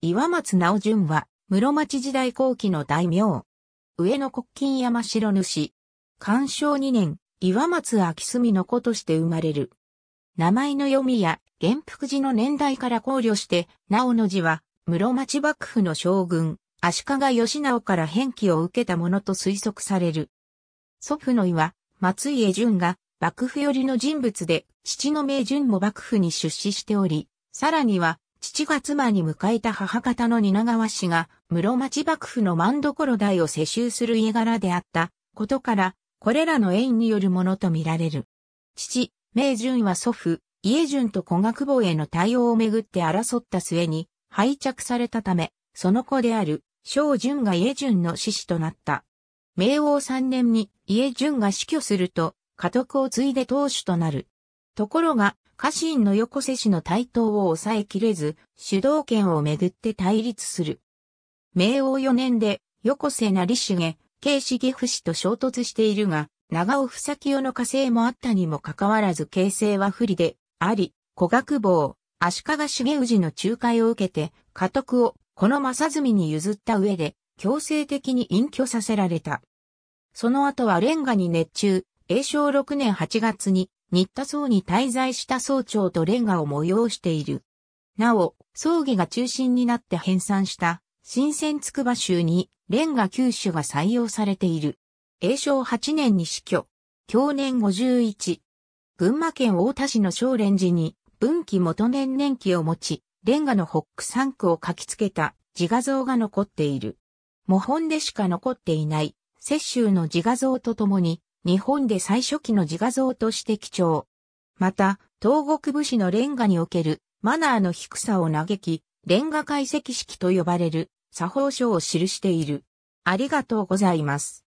岩松直淳は、室町時代後期の大名。上野国金山城主。干渉2年、岩松秋澄の子として生まれる。名前の読みや、元服寺の年代から考慮して、直の字は、室町幕府の将軍、足利義直から返記を受けたものと推測される。祖父の岩、松家淳が、幕府寄りの人物で、父の名淳も幕府に出資しており、さらには、父が妻に迎えた母方の蜷川氏が、室町幕府の万所代を世襲する家柄であったことから、これらの縁によるものとみられる。父、明順は祖父、家順と古学坊への対応をめぐって争った末に、廃着されたため、その子である、小順が家順の志士となった。明王3年に家順が死去すると、家督を継いで当主となる。ところが、家臣の横瀬氏の台頭を抑えきれず、主導権をめぐって対立する。明王4年で横瀬成重、慶市義阜氏と衝突しているが、長尾房清の火星もあったにもかかわらず形勢は不利で、あり、古学坊、足利重氏の仲介を受けて、家督をこの正積に譲った上で、強制的に隠居させられた。その後はレンガに熱中、永正6年8月に新田層に滞在した総長とレンガを催している。なお、葬儀が中心になって編纂した新鮮筑波州にレンガ九種が採用されている。永正8年に死去。去年51。群馬県太田市の少蓮寺に文記元年年記を持ち、レンガのホック三区を書き付けた自画像が残っている。模本でしか残っていない、雪舟の自画像とともに、日本で最初期の自画像として貴重。また、東国武士のレンガにおけるマナーの低さを嘆き、レンガ解析式と呼ばれる作法書を記している。ありがとうございます。